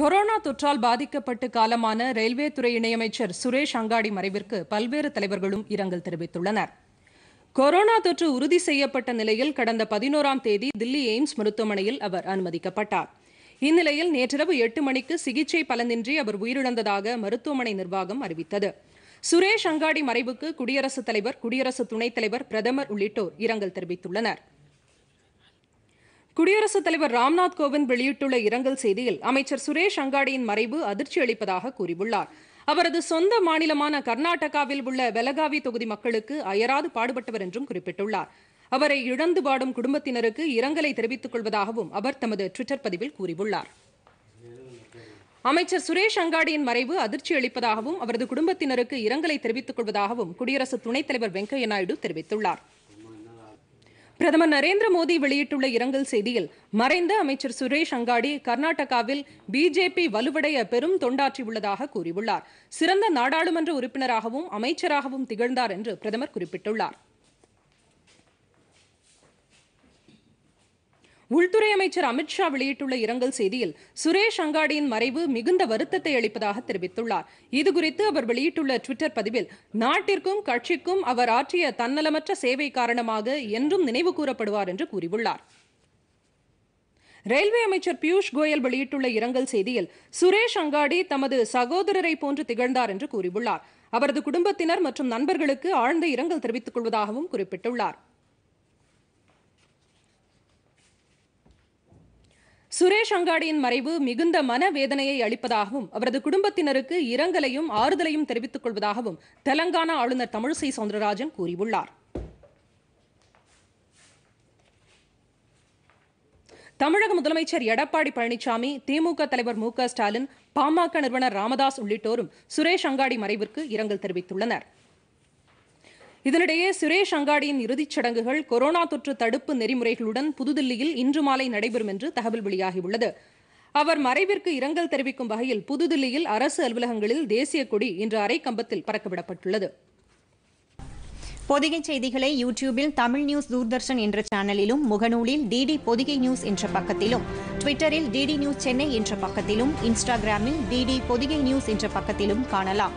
corona தொற்றால் பாதிக்கப்பட்டு காலமான ரயில்வே துறை இணையமைச்சர் சுரேஷ் அங்காடி மறைவிற்கு பல்வேறு தலைவர்களும் இரங்கல் தெரிவித்துள்ளனர் கொரோனா தொற்று உறுதி செய்யப்பட்ட நிலையில் கடந்த பதினோராம் தேதி தில்லி எய்ம்ஸ் மருத்துவமனையில் அவர் அனுமதிக்கப்பட்டார் இந்நிலையில் நேற்றிரவு எட்டு மணிக்கு சிகிச்சை பலனின்றி அவர் உயிரிழந்ததாக மருத்துவமனை நிர்வாகம் அறிவித்தது சுரேஷ் அங்காடி மறைவுக்கு குடியரசுத் தலைவர் குடியரசு துணைத் தலைவர் பிரதமர் உள்ளிட்டோர் இரங்கல் தெரிவித்துள்ளனா் குடியரசுத் தலைவர் ராம்நாத் கோவிந்த் வெளியிட்டுள்ள இரங்கல் செய்தியில் அமைச்சர் சுரேஷ் அங்காடியின் மறைவு அதிர்ச்சி அளிப்பதாக கூறியுள்ளார் அவரது சொந்த மாநிலமான கர்நாடகாவில் உள்ள பெலகாவி தொகுதி மக்களுக்கு அயராது பாடுபட்டவர் என்றும் குறிப்பிட்டுள்ளார் அவரை இழந்து பாடும் குடும்பத்தினருக்கு இரங்கலை தெரிவித்துக் கொள்வதாகவும் அவர் தமது டுவிட்டர் பதிவில் கூறியுள்ளார் அமைச்சர் சுரேஷ் அங்காடியின் மறைவு அதிர்ச்சி அளிப்பதாகவும் அவரது குடும்பத்தினருக்கு இரங்கலை தெரிவித்துக் கொள்வதாகவும் குடியரசு துணைத் தலைவர் வெங்கையா நாயுடு தெரிவித்துள்ளாா் பிரதமர் நரேந்திர மோடி வெளியிட்டுள்ள இரங்கல் செய்தியில் மறைந்த அமைச்சர் சுரேஷ் அங்காடி கர்நாடகாவில் பிஜேபி வலுவடைய பெரும் தொண்டாற்றியுள்ளதாக கூறியுள்ளார் சிறந்த நாடாளுமன்ற உறுப்பினராகவும் அமைச்சராகவும் திகழ்ந்தார் என்று பிரதமர் குறிப்பிட்டுள்ளார் உள்துறை அமைச்சர் அமித்ஷா வெளியிட்டுள்ள இரங்கல் செய்தியில் சுரேஷ் அங்காடியின் மறைவு மிகுந்த வருத்தத்தை அளிப்பதாக தெரிவித்துள்ளார் இதுகுறித்து அவர் வெளியிட்டுள்ள டுவிட்டர் பதிவில் நாட்டிற்கும் கட்சிக்கும் அவர் ஆற்றிய தன்னலமற்ற சேவை காரணமாக என்றும் நினைவு கூறப்படுவார் என்று கூறியுள்ளார் ரயில்வே அமைச்சர் பியூஷ் கோயல் வெளியிட்டுள்ள இரங்கல் செய்தியில் சுரேஷ் அங்காடி தமது சகோதரரை போன்று திகழ்ந்தார் என்று கூறியுள்ளார் அவரது குடும்பத்தினர் மற்றும் நண்பர்களுக்கு ஆழ்ந்த இரங்கல் தெரிவித்துக் கொள்வதாகவும் குறிப்பிட்டுள்ளார் சுரேஷ் அங்காடியின் மறைவு மிகுந்த மனவேதனையை அளிப்பதாகவும் அவரது குடும்பத்தினருக்கு இரங்கலையும் ஆறுதலையும் தெரிவித்துக் கொள்வதாகவும் தெலங்கானா ஆளுநர் தமிழிசை சவுந்தரராஜன் கூறியுள்ளார் தமிழக முதலமைச்சர் எடப்பாடி பழனிசாமி திமுக தலைவர் மு க ஸ்டாலின் பாமக நிறுவனர் ராமதாஸ் உள்ளிட்டோரும் சுரேஷ் அங்காடி மறைவிற்கு இரங்கல் தெரிவித்துள்ளனா் இதனிடையே சுரேஷ் அங்காடியின் இறுதிச் சடங்குகள் கொரோனா தொற்று தடுப்பு நெறிமுறைகளுடன் புதுதில்லியில் இன்று மாலை நடைபெறும் என்று தகவல் வெளியாகியுள்ளது அவர் மறைவிற்கு இரங்கல் தெரிவிக்கும் வகையில் புதுதில்லியில் அரசு அலுவலகங்களில் தேசிய கொடி இன்று கம்பத்தில் பறக்கவிடப்பட்டுள்ளது பொதிகை செய்திகளை யூடியூபில் தமிழ் நியூஸ் தூர்தர்ஷன் என்ற சேனலிலும் முகநூலில் டிடி பொதிகை நியூஸ் என்ற பக்கத்திலும் ட்விட்டரில் டிடி நியூஸ் சென்னை என்ற பக்கத்திலும் இன்ஸ்டாகிராமில் டிடி பொதிகை நியூஸ் என்ற பக்கத்திலும் காணலாம்